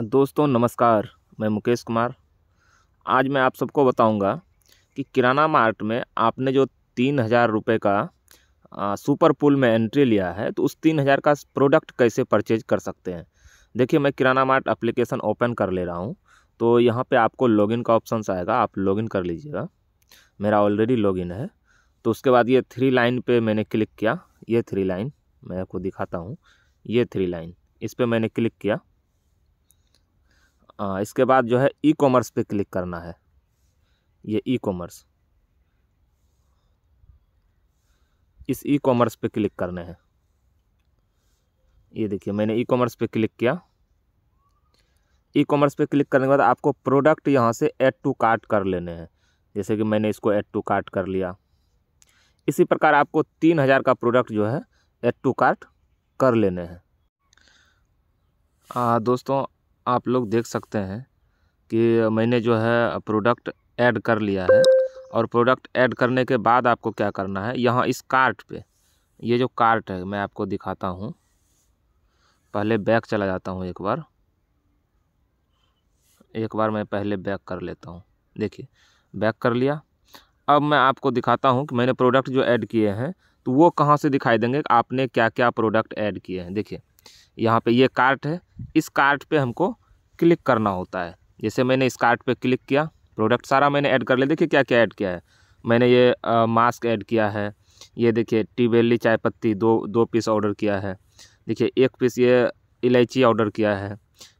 दोस्तों नमस्कार मैं मुकेश कुमार आज मैं आप सबको बताऊंगा कि किराना मार्ट में आपने जो तीन हज़ार रुपये का सुपर पुल में एंट्री लिया है तो उस तीन हज़ार का प्रोडक्ट कैसे परचेज कर सकते हैं देखिए मैं किराना मार्ट एप्लीकेशन ओपन कर ले रहा हूँ तो यहाँ पे आपको लॉगिन का ऑप्शन आएगा आप लॉगिन कर लीजिएगा मेरा ऑलरेडी लॉगिन है तो उसके बाद ये थ्री लाइन पे मैंने क्लिक किया ये थ्री लाइन मैं आपको दिखाता हूँ ये थ्री लाइन इस पर मैंने क्लिक किया हाँ इसके बाद जो है ई कॉमर्स पे क्लिक करना है ये ई कॉमर्स इस ई कॉमर्स पे क्लिक करने हैं ये देखिए मैंने ई कॉमर्स पे क्लिक किया ई कॉमर्स पे क्लिक करने के बाद आपको प्रोडक्ट यहाँ से ऐड टू कार्ट कर लेने हैं जैसे कि मैंने इसको ऐड टू कार्ट कर लिया इसी प्रकार आपको तीन हज़ार का प्रोडक्ट जो है ऐड टू कार्ट कर लेने हैं दोस्तों आप लोग देख सकते हैं कि मैंने जो है प्रोडक्ट ऐड कर लिया है और प्रोडक्ट ऐड करने के बाद आपको क्या करना है यहाँ इस कार्ट पे ये जो कार्ट है मैं आपको दिखाता हूँ पहले बैक चला जाता हूँ एक बार एक बार मैं पहले बैक कर लेता हूँ देखिए बैक कर लिया अब मैं आपको दिखाता हूँ कि मैंने प्रोडक्ट जो ऐड किए हैं तो वो कहाँ से दिखाई देंगे आपने क्या क्या प्रोडक्ट ऐड किए हैं देखिए यहाँ पे ये कार्ट है इस कार्ट पे हमको क्लिक करना होता है जैसे मैंने इस कार्ट पे क्लिक किया प्रोडक्ट सारा मैंने ऐड कर लिया देखिए क्या क्या ऐड किया है मैंने ये आ, मास्क ऐड किया है ये देखिए टीबेली चाय पत्ती दो दो पीस ऑर्डर किया है देखिए एक पीस ये इलायची ऑर्डर किया है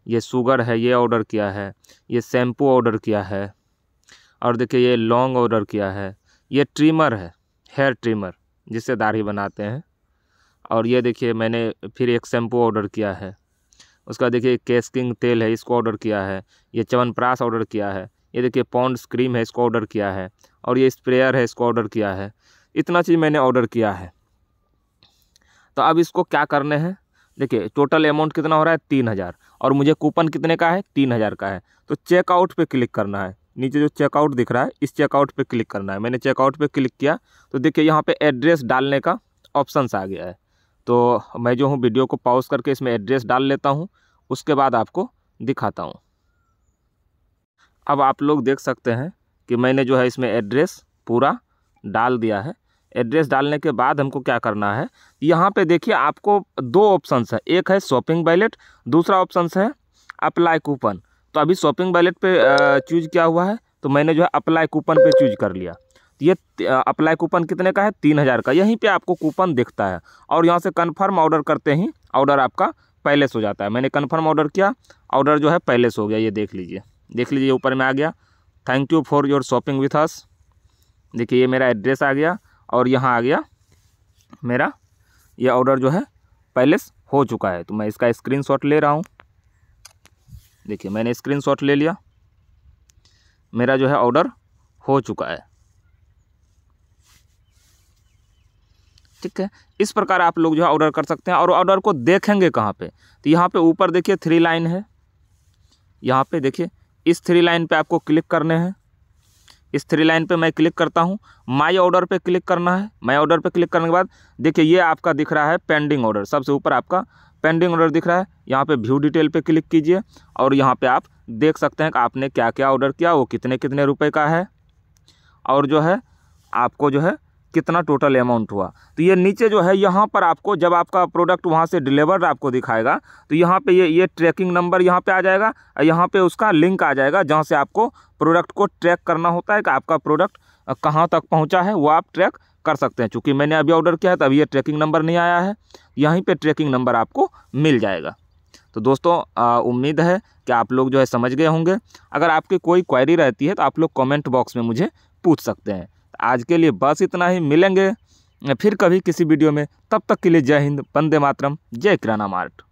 ये शुगर है ये ऑर्डर किया है ये शैम्पू ऑर्डर किया है और देखिए ये लॉन्ग ऑर्डर किया है ये ट्रिमर है हेयर ट्रिमर जिससे दाढ़ी बनाते हैं और ये देखिए मैंने फिर एक शैम्पू ऑर्डर किया है उसका देखिए केस किंग तेल है इसको ऑर्डर किया है ये चवनप्रास ऑर्डर किया है ये देखिए पॉन्ड्स क्रीम है इसको ऑर्डर किया है और ये स्प्रेयर है इसको ऑर्डर किया है इतना चीज़ मैंने ऑर्डर किया है तो अब इसको क्या करने हैं देखिए टोटल अमाउंट कितना हो रहा है तीन हज़ार और मुझे कूपन कितने का है तीन हज़ार का है तो चेकआउट पे क्लिक करना है नीचे जो चेकआउट दिख रहा है इस चेकआउट पे क्लिक करना है मैंने चेकआउट पे क्लिक किया तो देखिए यहाँ पे एड्रेस डालने का ऑप्शन आ गया है तो मैं जो हूँ वीडियो को पॉज करके इसमें एड्रेस डाल लेता हूँ उसके बाद आपको दिखाता हूँ अब आप लोग देख सकते हैं कि मैंने जो है इसमें एड्रेस पूरा डाल दिया है एड्रेस डालने के बाद हमको क्या करना है यहाँ पे देखिए आपको दो ऑप्शंस है एक है शॉपिंग बैलेट दूसरा ऑप्शन है अप्लाई कूपन तो अभी शॉपिंग बैलेट पे चूज किया हुआ है तो मैंने जो है अप्लाई कूपन पे चूज कर लिया ये अप्लाई कूपन कितने का है तीन हज़ार का यहीं पे आपको कूपन दिखता है और यहाँ से कन्फर्म ऑर्डर करते ही ऑर्डर आपका पैलेस हो जाता है मैंने कन्फर्म ऑर्डर किया ऑर्डर जो है पैलेस हो गया ये देख लीजिए देख लीजिए ऊपर में आ गया thank you for your shopping with us देखिए ये मेरा एड्रेस आ गया और यहाँ आ गया मेरा ये ऑर्डर जो है पैलेस हो चुका है तो मैं इसका स्क्रीन ले रहा हूँ देखिए मैंने स्क्रीन ले लिया मेरा जो है ऑर्डर हो चुका है ठीक है इस प्रकार आप लोग जो है ऑर्डर कर सकते हैं और ऑर्डर को देखेंगे कहाँ पे तो यहाँ पे ऊपर देखिए थ्री लाइन है यहाँ पे देखिए इस थ्री लाइन पे आपको क्लिक करने हैं इस थ्री लाइन पे मैं क्लिक करता हूँ माई ऑर्डर पे क्लिक करना है माई ऑर्डर पे क्लिक करने के बाद देखिए ये आपका दिख रहा है पेंडिंग ऑर्डर सबसे ऊपर आपका पेंडिंग ऑर्डर दिख रहा है यहाँ पे व्यू डिटेल पे क्लिक कीजिए और यहाँ पे आप देख सकते हैं कि आपने क्या क्या ऑर्डर किया वो कितने कितने रुपए का है और जो है आपको जो है कितना टोटल अमाउंट हुआ तो ये नीचे जो है यहाँ पर आपको जब आपका प्रोडक्ट वहाँ से डिलीवर आपको दिखाएगा तो यहाँ पे ये ये ट्रैकिंग नंबर यहाँ पे आ जाएगा और यहाँ पे उसका लिंक आ जाएगा जहाँ से आपको प्रोडक्ट को ट्रैक करना होता है कि आपका प्रोडक्ट कहाँ तक पहुँचा है वो आप ट्रैक कर सकते हैं चूँकि मैंने अभी ऑर्डर किया है तो अभी ये ट्रैकिंग नंबर नहीं आया है यहीं पर ट्रैकिंग नंबर आपको मिल जाएगा तो दोस्तों उम्मीद है कि आप लोग जो है समझ गए होंगे अगर आपकी कोई क्वायरी रहती है तो आप लोग कमेंट बॉक्स में मुझे पूछ सकते हैं आज के लिए बस इतना ही मिलेंगे फिर कभी किसी वीडियो में तब तक के लिए जय हिंद वंदे मातरम जय किराना मार्ट